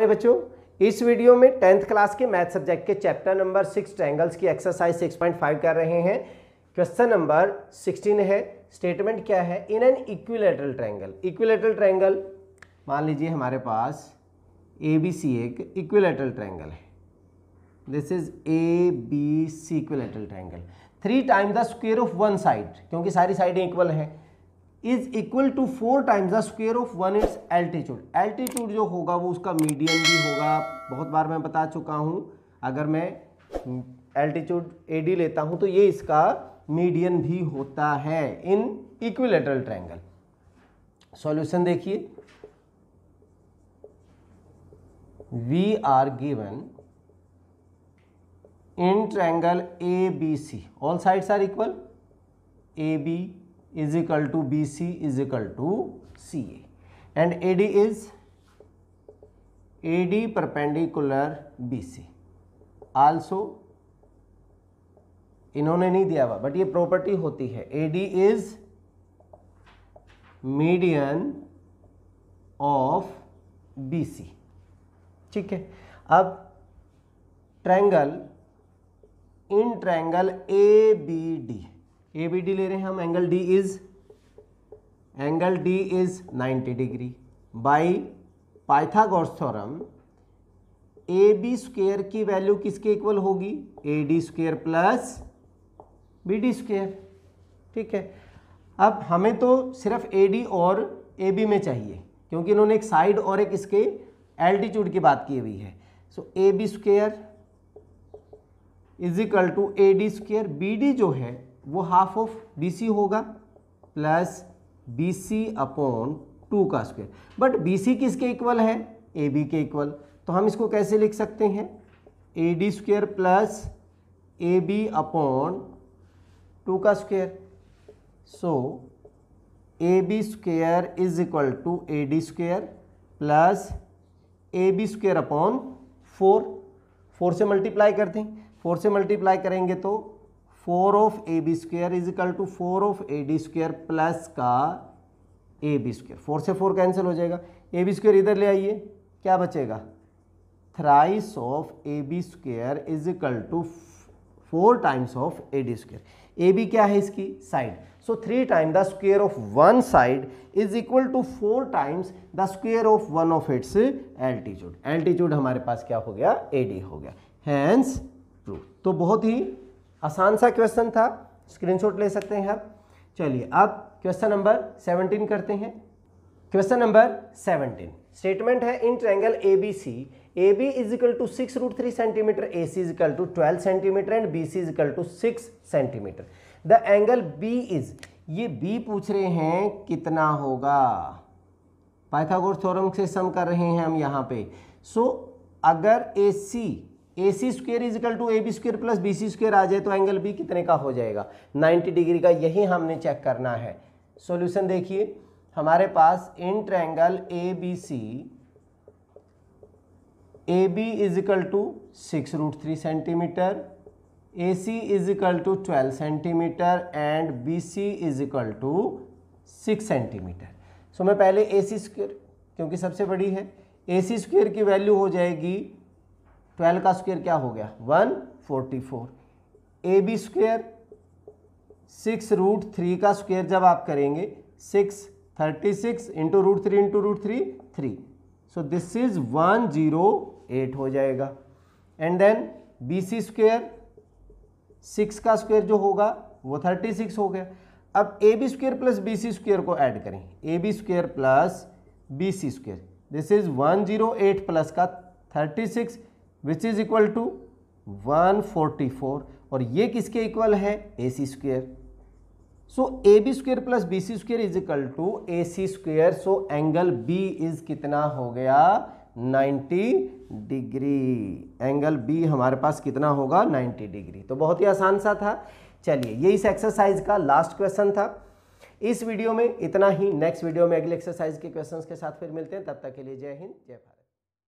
अरे बच्चों इस वीडियो में टेंथ क्लास के मैथ सब्जेक्ट के चैप्टर नंबर सिक्स ट्रैंगल्स की एक्सरसाइज 6.5 कर रहे हैं क्वेश्चन नंबर 16 है स्टेटमेंट क्या है in an equilateral triangle equilateral triangle मान लीजिए हमारे पास ए बी सी एक इक्विलेटरल ट्रैंगल है this is A B C equilateral triangle three time the square of one side क्योंकि सारी साइडें इक्वल हैं is equal to four times the square of one its altitude altitude जो होगा वो उसका मीडियम भी होगा बहुत बार मैं बता चुका हूँ अगर मैं एल्टीट्यूड ए डी लेता हूँ तो ये इसका मीडियन भी होता है इन इक्विलेटरल ट्रायंगल सॉल्यूशन देखिए we are given in A B C all sides are equal A B is equal to BC is equal to CA and AD is AD perpendicular BC also इन्होंने नहीं दिया हुआ but ये property होती है AD is median of BC ठीक है अब triangle in triangle ABD A B D ले रहे हैं हम angle D is angle D is 90 degree by Pythagoras theorem A B square की वैल्यू किसके इक्वल होगी A D square plus B D square ठीक है अब हमें तो सिर्फ ए डी और ए बी में चाहिए क्योंकि इन्होंने एक साइड और एक इसके एल्टीट्यूड की बात की हुई है so A B square is equal to A D square B D जो है वो हाफ ऑफ बी सी होगा plus B C upon two का स्क्वायर बट बी सी किसके इक्वल है ए बी के इक्वल तो हम इसको कैसे लिख सकते हैं A D square plus A B upon two का square so A B square is equal to A D square plus A B square upon four four से मल्टीप्लाई करते हैं फोर से मल्टीप्लाई करेंगे तो four of A B square is equal to four of A D square plus का A B square four से four cancel हो जाएगा ए बी स्क्वेयर इधर ले आइए क्या बचेगा thrice of A B square is equal to four times of A D square A B क्या है इसकी side so three time the square of one side is equal to four times the square of one of its altitude altitude हमारे पास क्या हो गया A D हो गया हैंस ट्रू तो बहुत ही आसान सा क्वेश्चन था स्क्रीनशॉट ले सकते हैं आप चलिए अब क्वेश्चन नंबर सेवनटीन करते हैं क्वेश्चन नंबर सेवनटीन स्टेटमेंट है in triangle A B C A B is equal to six root three centimetre A C is equal to twelve centimetre and B C is equal to six centimetre the angle B is ये B पूछ रहे हैं कितना होगा पाइथागोर theorem से सम कर रहे हैं हम यहाँ पे सो so, अगर A C A C is equal to A B square plus B C square आ जाए तो एंगल बी कितने का हो जाएगा 90 डिग्री का यही हमने चेक करना है सॉल्यूशन देखिए हमारे पास in triangle A B C A B equal to six root three centimetre A C equal to twelve centimetre and B C equal to six centimetre so मैं पहले ए सी स्क्वेयर क्योंकि सबसे बड़ी है ए सी स्क्वेयर की value हो जाएगी twelve का स्क्वेयर क्या हो गया one forty four A B square six root three का स्क्वेयर जब आप करेंगे six thirty six into root three into root three three so this is one zero eight हो जाएगा and then B C square six का square जो होगा वो थर्टी सिक्स हो गया अब A B square plus B C square को ऐड करें A B square plus B C square this is one zero eight plus का thirty six which is equal to 144 और ये किसके इक्वल है A C square so A B square plus B C square is equal to A C square so angle B is कितना हो गया 90 degree angle B हमारे पास कितना होगा 90 डिग्री तो बहुत ही आसान सा था चलिए ये इस एक्सरसाइज का लास्ट क्वेश्चन था इस वीडियो में इतना ही नेक्स्ट वीडियो में अगले एक्सरसाइज के क्वेश्चंस के साथ फिर मिलते हैं तब तक के लिए जय हिंद जय भारत